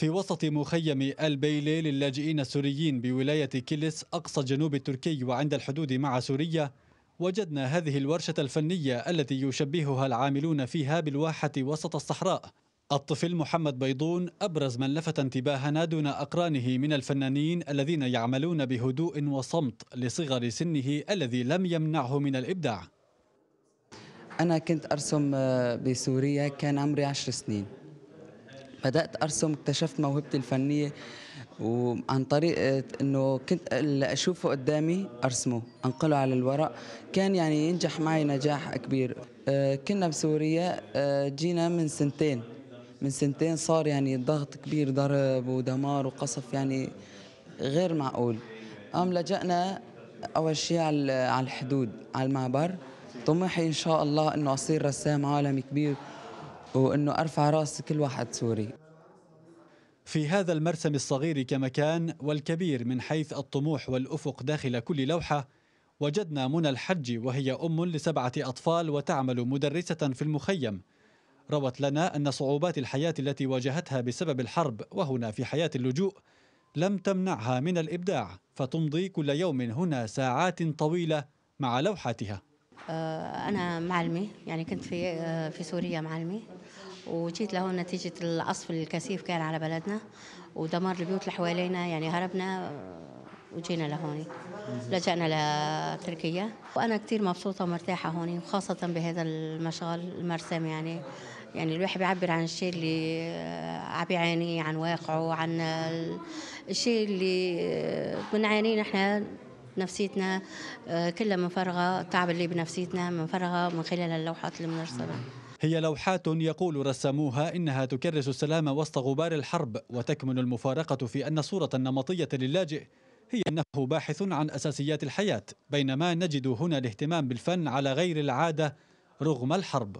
في وسط مخيم البيلي للاجئين السوريين بولاية كيلس أقصى جنوب التركي وعند الحدود مع سوريا وجدنا هذه الورشة الفنية التي يشبهها العاملون فيها بالواحة وسط الصحراء الطفل محمد بيضون أبرز من لفت انتباهنا دون أقرانه من الفنانين الذين يعملون بهدوء وصمت لصغر سنه الذي لم يمنعه من الإبداع أنا كنت أرسم بسوريا كان عمري عشر سنين بدات ارسم اكتشفت موهبتي الفنيه وعن طريق آه، انه كنت آه، اللي اشوفه قدامي ارسمه انقله على الورق كان يعني ينجح معي نجاح كبير آه، كنا بسوريا جينا من سنتين من سنتين صار يعني ضغط كبير ضرب ودمار وقصف يعني غير معقول قام لجأنا أول شيء على الحدود على المعبر طموحي إن شاء الله إنه أصير رسام عالمي كبير وأنه أرفع راس كل واحد سوري في هذا المرسم الصغير كمكان والكبير من حيث الطموح والأفق داخل كل لوحة وجدنا منى الحج وهي أم لسبعة أطفال وتعمل مدرسة في المخيم روت لنا أن صعوبات الحياة التي واجهتها بسبب الحرب وهنا في حياة اللجوء لم تمنعها من الإبداع فتمضي كل يوم هنا ساعات طويلة مع لوحاتها آه، أنا معلمة يعني كنت في آه، في سوريا معلمة وجيت لهون نتيجة العصف الكثيف كان على بلدنا ودمر البيوت اللي حوالينا يعني هربنا آه، وجينا لهون لجأنا لتركيا وأنا كثير مبسوطة ومرتاحة هون وخاصة بهذا المشغل المرسم يعني يعني الواحد بيعبر عن الشيء اللي آه، عم بيعانيه عن واقعه عن الشيء اللي آه، بنعانيه نحن نفسيتنا كلها منفرغة التعب اللي بنفسيتنا منفرغة من خلال اللوحات اللي بنرسمها هي لوحات يقول رسموها إنها تكرس السلام وسط غبار الحرب وتكمن المفارقة في أن الصورة النمطية للاجئ هي أنه باحث عن أساسيات الحياة بينما نجد هنا الاهتمام بالفن على غير العادة رغم الحرب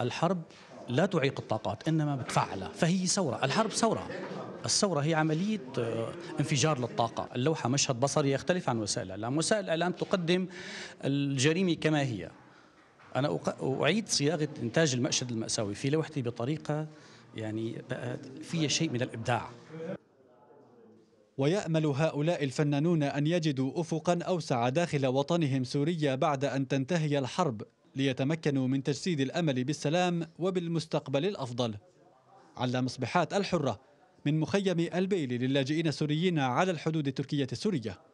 الحرب لا تعيق الطاقات إنما بتفعلها فهي ثورة الحرب ثورة الثورة هي عملية آه، انفجار للطاقة اللوحة مشهد بصري يختلف عن وسائل الإعلام وسائل الإعلام تقدم الجريمة كما هي أنا أعيد صياغة إنتاج المشهد المأساوي في لوحتي بطريقة يعني بقت فيها شيء من الإبداع ويأمل هؤلاء الفنانون أن يجدوا أفقا أوسع داخل وطنهم سوريا بعد أن تنتهي الحرب ليتمكنوا من تجسيد الأمل بالسلام وبالمستقبل الأفضل على مصبحات الحرة من مخيم البيلي للاجئين السوريين على الحدود التركية السورية